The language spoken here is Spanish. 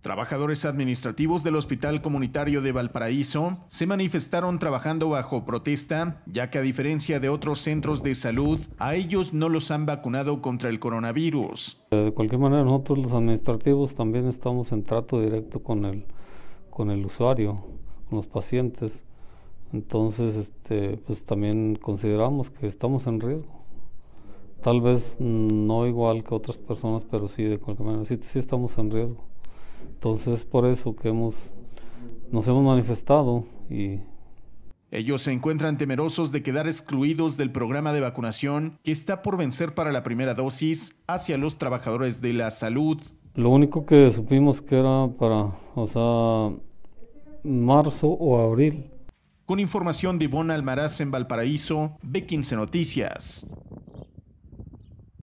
Trabajadores administrativos del Hospital Comunitario de Valparaíso se manifestaron trabajando bajo protesta, ya que a diferencia de otros centros de salud, a ellos no los han vacunado contra el coronavirus. Eh, de cualquier manera, nosotros los administrativos también estamos en trato directo con el, con el usuario, con los pacientes. Entonces, este, pues también consideramos que estamos en riesgo. Tal vez mm, no igual que otras personas, pero sí, de cualquier manera, sí, sí estamos en riesgo. Entonces por eso que hemos, nos hemos manifestado y... Ellos se encuentran temerosos de quedar excluidos del programa de vacunación que está por vencer para la primera dosis hacia los trabajadores de la salud. Lo único que supimos que era para, o sea, marzo o abril. Con información de Ivonne Almaraz en Valparaíso, B15 Noticias.